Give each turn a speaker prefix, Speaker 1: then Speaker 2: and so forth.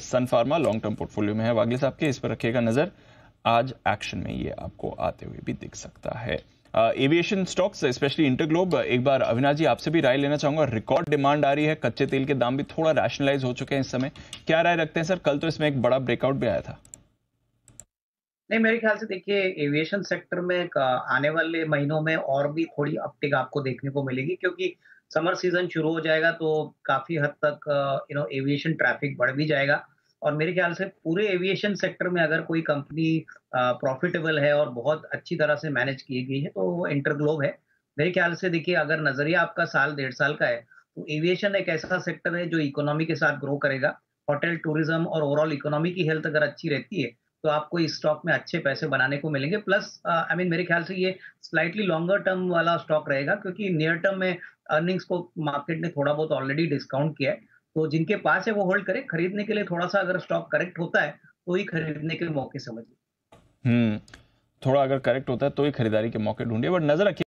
Speaker 1: सन Pharma long term portfolio में है वागले साहब के इस पर रखेगा नजर आज एक्शन में ये आपको आते हुए भी दिख सकता है एविएशन स्टॉक्स स्पेशली इंटरग्लोब एक बार अविनाश जी आपसे भी राय लेना चाहूंगा रिकॉर्ड डिमांड आ रही है कच्चे तेल के दाम भी थोड़ा रैशनलाइज हो चुके हैं इस समय क्या राय रखते हैं सर कल तो इसमें एक बड़ा ब्रेकआउट भी आया था
Speaker 2: नहीं मेरे ख्याल से देखिए एविएशन सेक्टर में आने वाले महीनों में और भी थोड़ी अपटिक आपको देखने को मिलेगी क्योंकि समर सीजन शुरू हो जाएगा तो काफी हद तक यू नो एविएशन ट्रैफिक बढ़ भी जाएगा और मेरे ख्याल से पूरे एविएशन सेक्टर में अगर कोई कंपनी प्रॉफिटेबल है और बहुत अच्छी तरह से मैनेज की गई है तो वो इंटरग्लोब है मेरे ख्याल से देखिए अगर नजरिया आपका साल डेढ़ साल का है तो एविएशन एक ऐसा सेक्टर है जो इकोनॉमी के साथ ग्रो करेगा होटल टूरिज्म और ओवरऑल इकोनॉमी की हेल्थ अगर अच्छी रहती है तो आपको इस स्टॉक में अच्छे पैसे बनाने को मिलेंगे प्लस आई मीन मेरे ख्याल से ये स्लाइटली लॉन्गर टर्म वाला स्टॉक रहेगा क्योंकि नियर टर्म में अर्निंग्स को मार्केट ने थोड़ा बहुत ऑलरेडी डिस्काउंट किया है तो जिनके पास है वो होल्ड करें खरीदने के लिए थोड़ा सा अगर स्टॉक करेक्ट होता है तो ही खरीदने के मौके समझिए
Speaker 1: हम्म थोड़ा अगर करेक्ट होता है तो ही खरीदारी के मौके ढूंढिए बट नजर रखिए